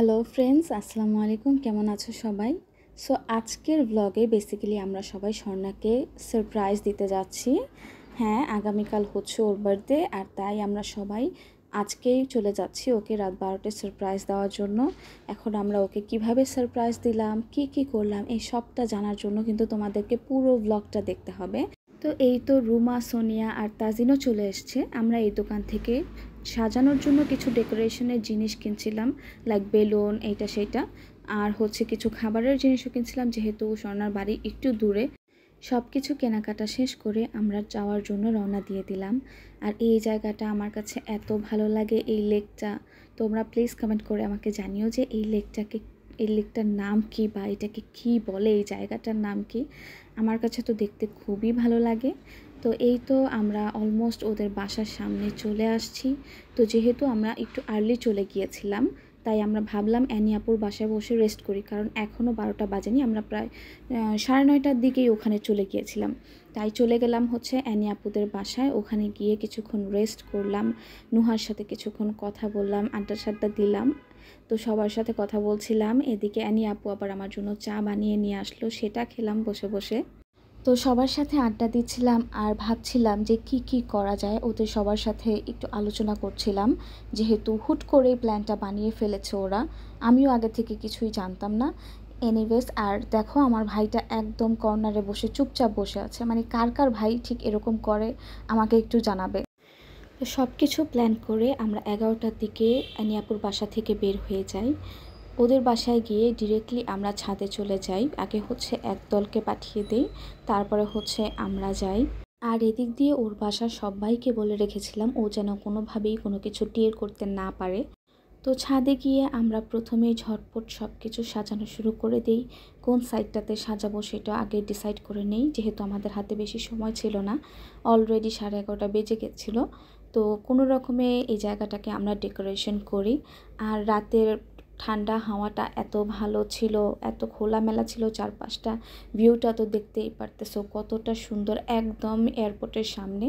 hello friends আসসালামু আলাইকুম কেমন আছো সবাই সো আজকের ব্লগে বেসিক্যালি আমরা সবাই স্বর্ণাকে সারপ্রাইজ দিতে যাচ্ছি হ্যাঁ আগামীকাল হচ্ছে ওর বার্থডে আর তাই আমরা সবাই আজকেই চলে যাচ্ছি ওকে রাত বারোটায় সারপ্রাইজ দেওয়ার জন্য এখন আমরা ওকে কিভাবে সারপ্রাইজ দিলাম কি কি করলাম এই সবটা জানার জন্য কিন্তু তোমাদেরকে পুরো ব্লগটা দেখতে হবে তো এই তো রুমা সোনিয়া আর তাজিনও চলে এসছে আমরা এই দোকান থেকে সাজানোর জন্য কিছু ডেকোরেশনের জিনিস কিনছিলাম লাইক বেলুন এইটা সেইটা আর হচ্ছে কিছু খাবারের জিনিসও কিনছিলাম যেহেতু স্বর্ণার বাড়ি একটু দূরে সব কিছু কেনাকাটা শেষ করে আমরা যাওয়ার জন্য রওনা দিয়ে দিলাম আর এই জায়গাটা আমার কাছে এত ভালো লাগে এই লেকটা তোমরা প্লিজ কমেন্ট করে আমাকে জানিও যে এই লেকটাকে এই লেকটার নাম কি বা এটাকে কি বলে এই জায়গাটার নাম কি আমার কাছে তো দেখতে খুবই ভালো লাগে তো এই তো আমরা অলমোস্ট ওদের বাসার সামনে চলে আসছি তো যেহেতু আমরা একটু আর্লি চলে গিয়েছিলাম তাই আমরা ভাবলাম অ্যানি আপুর বাসায় বসে রেস্ট করি কারণ এখনও বারোটা বাজেনি আমরা প্রায় সাড়ে নয়টার দিকেই ওখানে চলে গিয়েছিলাম তাই চলে গেলাম হচ্ছে অ্যানি আপুদের বাসায় ওখানে গিয়ে কিছুক্ষণ রেস্ট করলাম নুহার সাথে কিছুক্ষণ কথা বললাম আড্ডা সাড্ডা দিলাম তো সবার সাথে কথা বলছিলাম এদিকে অ্যানি আপু আবার আমার জন্য চা বানিয়ে নিয়ে আসলো সেটা খেলাম বসে বসে তো সবার সাথে আড্ডা দিচ্ছিলাম আর ভাবছিলাম যে কি কি করা যায় ওদের সবার সাথে একটু আলোচনা করছিলাম যেহেতু হুট করেই প্ল্যানটা বানিয়ে ফেলেছে ওরা আমিও আগে থেকে কিছুই জানতাম না এনিওয়েজ আর দেখো আমার ভাইটা একদম কর্নারে বসে চুপচাপ বসে আছে মানে কার কার ভাই ঠিক এরকম করে আমাকে একটু জানাবে তো সব কিছু প্ল্যান করে আমরা এগারোটার দিকে নিয়াপুর বাসা থেকে বের হয়ে যাই ওদের বাসায় গিয়ে ডিরেক্টলি আমরা ছাদে চলে যাই আগে হচ্ছে এক দলকে পাঠিয়ে দিই তারপরে হচ্ছে আমরা যাই আর এদিক দিয়ে ওর বাসার সবাইকে বলে রেখেছিলাম ও যেন কোনোভাবেই কোনো কিছু টের করতে না পারে তো ছাদে গিয়ে আমরা প্রথমেই ঝটপট সব কিছু সাজানো শুরু করে দিই কোন সাইডটাতে সাজাবো সেটা আগে ডিসাইড করে নেই যেহেতু আমাদের হাতে বেশি সময় ছিল না অলরেডি সাড়ে এগারোটা বেজে গেছিলো তো কোনো রকমে এই জায়গাটাকে আমরা ডেকোরেশন করি আর রাতের ঠান্ডা হাওয়াটা এত ভালো ছিল এত খোলামেলা ছিল চারপাশটা ভিউটা তো দেখতেই পারতেছো কতটা সুন্দর একদম এয়ারপোর্টের সামনে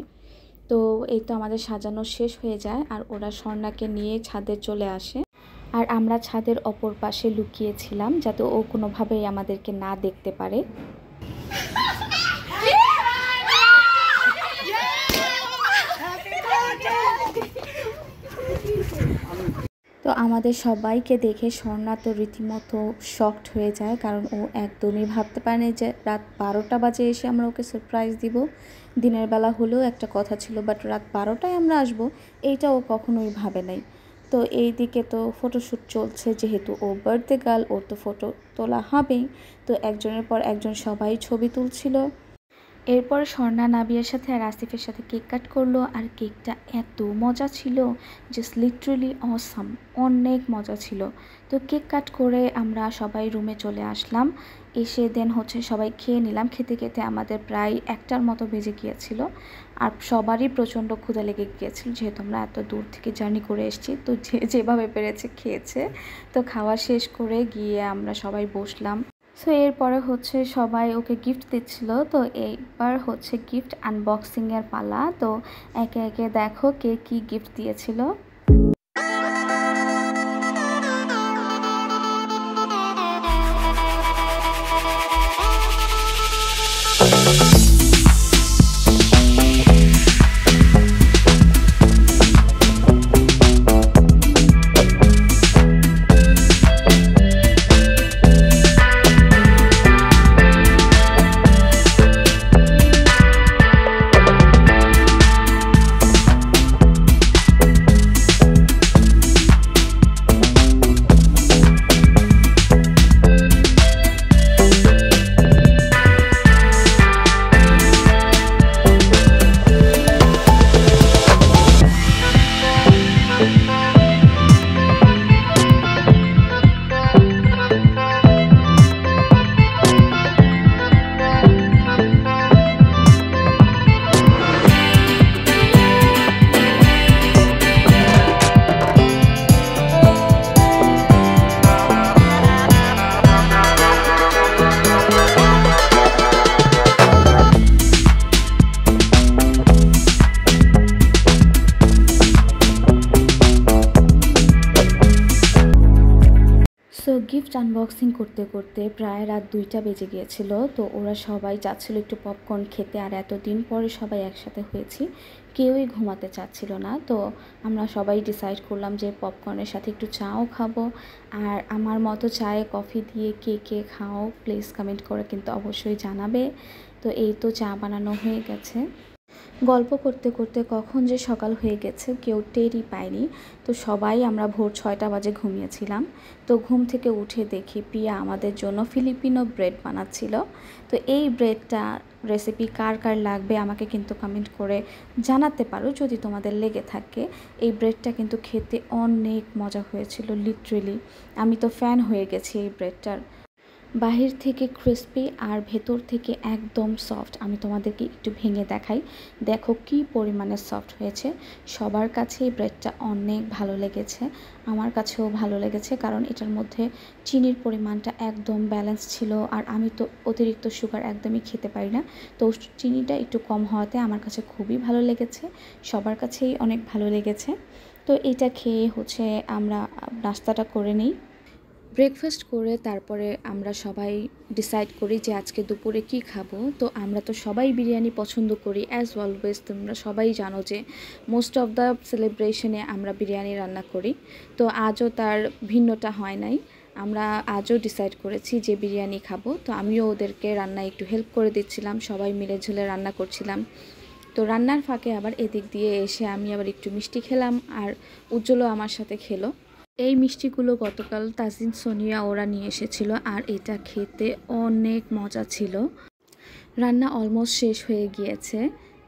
তো এই তো আমাদের সাজানো শেষ হয়ে যায় আর ওরা স্বর্ণাকে নিয়ে ছাদে চলে আসে আর আমরা ছাদের অপর পাশে লুকিয়েছিলাম যাতে ও কোনোভাবেই আমাদেরকে না দেখতে পারে তো আমাদের সবাইকে দেখে স্বর্ণা তো রীতিমতো শক্ট হয়ে যায় কারণ ও একদমই ভাবতে পারে যে রাত বারোটা বাজে এসে আমরা ওকে সারপ্রাইজ দিব দিনের বেলা হলেও একটা কথা ছিল বাট রাত বারোটায় আমরা আসব এইটা ও কখনোই ভাবে নাই তো এই দিকে তো ফটোশ্যুট চলছে যেহেতু ও বার্থডে গার্ল ওর তো ফটো তোলা হবেই তো একজনের পর একজন সবাই ছবি তুলছিল এরপর স্বর্ণা নাবিয়ার সাথে আর আসিফের সাথে কেক কাট করলো আর কেকটা এত মজা ছিল জাস্ট লিটারেলি অসাম অনেক মজা ছিল তো কেক কাট করে আমরা সবাই রুমে চলে আসলাম এসে দেন হচ্ছে সবাই খেয়ে নিলাম খেতে খেতে আমাদের প্রায় একটার মতো বেজে গিয়েছিল আর সবারই প্রচণ্ড ক্ষুধা লেগে গিয়েছিল যেহেতু আমরা এত দূর থেকে জার্নি করে এসেছি তো যে যেভাবে পেরেছে খেয়েছে তো খাওয়া শেষ করে গিয়ে আমরা সবাই বসলাম সো এরপরে হচ্ছে সবাই ওকে গিফট দিচ্ছিল তো এইবার হচ্ছে গিফট আনবক্সিংয়ের পালা তো একে একে দেখো কে কি গিফট দিয়েছিল গিফট আনবক্সিং করতে করতে প্রায় রাত দুইটা বেজে গিয়েছিল তো ওরা সবাই যাচ্ছিল একটু পপকর্ন খেতে আর এতদিন পরে সবাই একসাথে হয়েছি কেউই ঘুমাতে চাচ্ছিল না তো আমরা সবাই ডিসাইড করলাম যে পপকর্নের সাথে একটু চাও খাবো আর আমার মতো চায়ে কফি দিয়ে কে কে খাও প্লিজ কমেন্ট করে কিন্তু অবশ্যই জানাবে তো এই তো চা বানানো হয়ে গেছে গল্প করতে করতে কখন যে সকাল হয়ে গেছে কেউ টেরই পায়নি তো সবাই আমরা ভোর ছয়টা বাজে ঘুমিয়েছিলাম তো ঘুম থেকে উঠে দেখি পিয়া আমাদের জন্য ফিলিপিনো ব্রেড বানাচ্ছিল তো এই ব্রেডটা রেসিপি কার কার লাগবে আমাকে কিন্তু কমেন্ট করে জানাতে পারো যদি তোমাদের লেগে থাকে এই ব্রেডটা কিন্তু খেতে অনেক মজা হয়েছিল লিটারেলি আমি তো ফ্যান হয়ে গেছি এই ব্রেডটার বাহির থেকে ক্রিসপি আর ভেতর থেকে একদম সফট আমি তোমাদেরকে একটু ভেঙে দেখাই দেখো কি পরিমাণে সফট হয়েছে সবার কাছে এই ব্রেডটা অনেক ভালো লেগেছে আমার কাছেও ভালো লেগেছে কারণ এটার মধ্যে চিনির পরিমাণটা একদম ব্যালেন্স ছিল আর আমি তো অতিরিক্ত সুগার একদমই খেতে পারি না তো চিনিটা একটু কম হওয়াতে আমার কাছে খুবই ভালো লেগেছে সবার কাছেই অনেক ভালো লেগেছে তো এটা খেয়ে হচ্ছে আমরা নাস্তাটা করে নিই ব্রেকফাস্ট করে তারপরে আমরা সবাই ডিসাইড করি যে আজকে দুপুরে কি খাবো তো আমরা তো সবাই বিরিয়ানি পছন্দ করি অ্যাজ অলওয়েজ তোমরা সবাই জানো যে মোস্ট অফ দ্য সেলিব্রেশনে আমরা বিরিয়ানি রান্না করি তো আজও তার ভিন্নটা হয় নাই আমরা আজও ডিসাইড করেছি যে বিরিয়ানি খাবো তো আমিও ওদেরকে রান্না একটু হেল্প করে দিচ্ছিলাম সবাই মিলে ঝুলে রান্না করছিলাম তো রান্নার ফাঁকে আবার এদিক দিয়ে এসে আমি আবার একটু মিষ্টি খেলাম আর উজ্জ্বলও আমার সাথে খেলো এই মিষ্টিগুলো গতকাল তাজিন সোনিয়া ওরা নিয়ে এসেছিল আর এটা খেতে অনেক মজা ছিল রান্না অলমোস্ট শেষ হয়ে গিয়েছে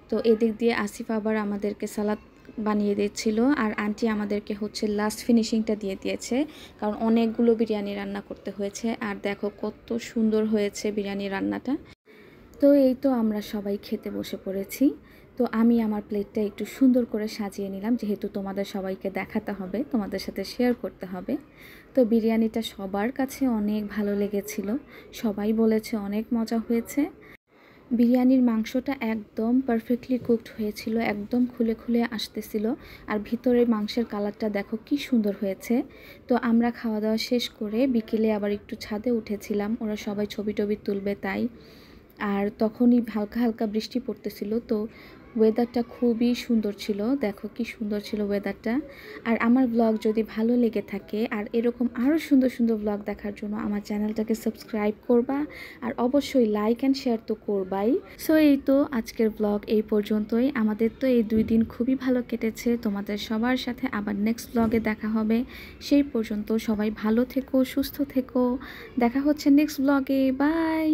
তো এদিক দিয়ে আসিফ আবার আমাদেরকে সালাদ বানিয়ে দিচ্ছিল আর আন্টি আমাদেরকে হচ্ছে লাস্ট ফিনিশিংটা দিয়ে দিয়েছে কারণ অনেকগুলো বিরিয়ানি রান্না করতে হয়েছে আর দেখো কত সুন্দর হয়েছে বিরিয়ানি রান্নাটা তো এই তো আমরা সবাই খেতে বসে পড়েছি তো আমি আমার প্লেটটা একটু সুন্দর করে সাজিয়ে নিলাম যেহেতু তোমাদের সবাইকে দেখাতে হবে তোমাদের সাথে শেয়ার করতে হবে তো বিরিয়ানিটা সবার কাছে অনেক ভালো লেগেছিল সবাই বলেছে অনেক মজা হয়েছে বিরিয়ানির মাংসটা একদম পারফেক্টলি কুকড হয়েছিল একদম খুলে খুলে আসতেছিল আর ভিতরের মাংসের কালারটা দেখো কি সুন্দর হয়েছে তো আমরা খাওয়া দাওয়া শেষ করে বিকেলে আবার একটু ছাদে উঠেছিলাম ওরা সবাই ছবি টবি তুলবে তাই আর তখনই হালকা হালকা বৃষ্টি পড়তেছিল তো ওয়েদারটা খুবই সুন্দর ছিল দেখো কি সুন্দর ছিল ওয়েদারটা আর আমার ব্লগ যদি ভালো লেগে থাকে আর এরকম আরও সুন্দর সুন্দর ব্লগ দেখার জন্য আমার চ্যানেলটাকে সাবস্ক্রাইব করবা আর অবশ্যই লাইক অ্যান্ড শেয়ার তো করবাই সো এই তো আজকের ব্লগ এই পর্যন্তই আমাদের তো এই দুই দিন খুবই ভালো কেটেছে তোমাদের সবার সাথে আবার নেক্সট ব্লগে দেখা হবে সেই পর্যন্ত সবাই ভালো থেকো সুস্থ থেকো দেখা হচ্ছে নেক্সট ব্লগে বাই